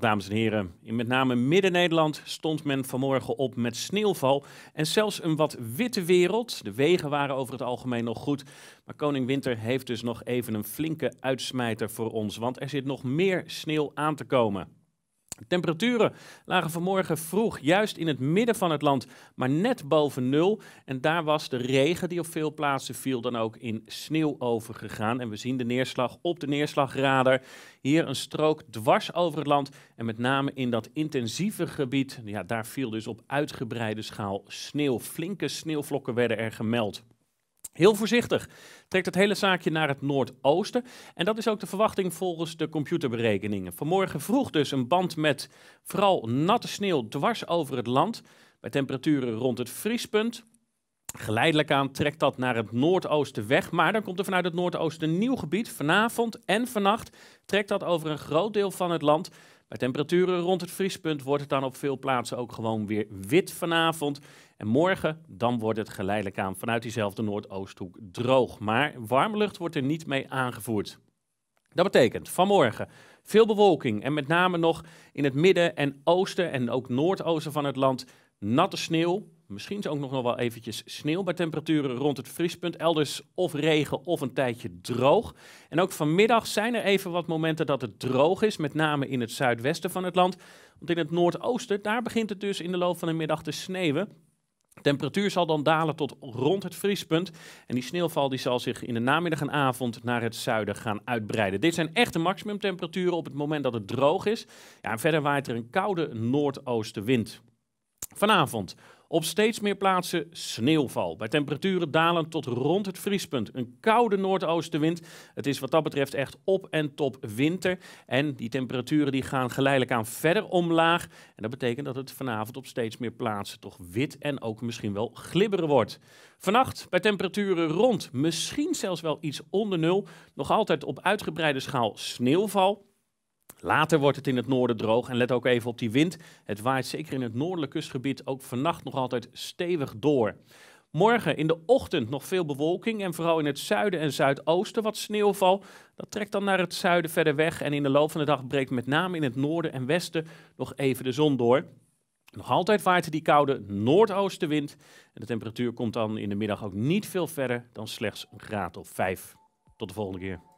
dames en heren. In met name Midden-Nederland stond men vanmorgen op met sneeuwval en zelfs een wat witte wereld. De wegen waren over het algemeen nog goed, maar koning Winter heeft dus nog even een flinke uitsmijter voor ons, want er zit nog meer sneeuw aan te komen. Temperaturen lagen vanmorgen vroeg juist in het midden van het land, maar net boven nul. En daar was de regen die op veel plaatsen viel dan ook in sneeuw overgegaan. En we zien de neerslag op de neerslagradar. Hier een strook dwars over het land en met name in dat intensieve gebied. Ja, daar viel dus op uitgebreide schaal sneeuw. Flinke sneeuwvlokken werden er gemeld. Heel voorzichtig trekt het hele zaakje naar het noordoosten. En dat is ook de verwachting volgens de computerberekeningen. Vanmorgen vroeg dus een band met vooral natte sneeuw dwars over het land. Bij temperaturen rond het vriespunt. Geleidelijk aan trekt dat naar het noordoosten weg, maar dan komt er vanuit het noordoosten een nieuw gebied. Vanavond en vannacht trekt dat over een groot deel van het land. Bij temperaturen rond het vriespunt wordt het dan op veel plaatsen ook gewoon weer wit vanavond. En morgen dan wordt het geleidelijk aan vanuit diezelfde noordoosthoek droog. Maar warme lucht wordt er niet mee aangevoerd. Dat betekent vanmorgen veel bewolking en met name nog in het midden en oosten en ook noordoosten van het land natte sneeuw. Misschien ook nog wel eventjes sneeuw bij temperaturen rond het vriespunt. Elders of regen of een tijdje droog. En ook vanmiddag zijn er even wat momenten dat het droog is. Met name in het zuidwesten van het land. Want in het noordoosten, daar begint het dus in de loop van de middag te sneeuwen. Temperatuur zal dan dalen tot rond het vriespunt. En die sneeuwval die zal zich in de namiddag en avond naar het zuiden gaan uitbreiden. Dit zijn echte maximumtemperaturen op het moment dat het droog is. Ja, en verder waait er een koude noordoostenwind. Vanavond op steeds meer plaatsen sneeuwval. Bij temperaturen dalend tot rond het vriespunt. Een koude noordoostenwind. Het is wat dat betreft echt op en top winter. En die temperaturen die gaan geleidelijk aan verder omlaag. En dat betekent dat het vanavond op steeds meer plaatsen toch wit en ook misschien wel glibberen wordt. Vannacht bij temperaturen rond, misschien zelfs wel iets onder nul. Nog altijd op uitgebreide schaal sneeuwval. Later wordt het in het noorden droog en let ook even op die wind. Het waait zeker in het noordelijk kustgebied ook vannacht nog altijd stevig door. Morgen in de ochtend nog veel bewolking en vooral in het zuiden en zuidoosten wat sneeuwval. Dat trekt dan naar het zuiden verder weg en in de loop van de dag breekt met name in het noorden en westen nog even de zon door. Nog altijd waait die koude noordoostenwind en de temperatuur komt dan in de middag ook niet veel verder dan slechts een graad of 5. Tot de volgende keer.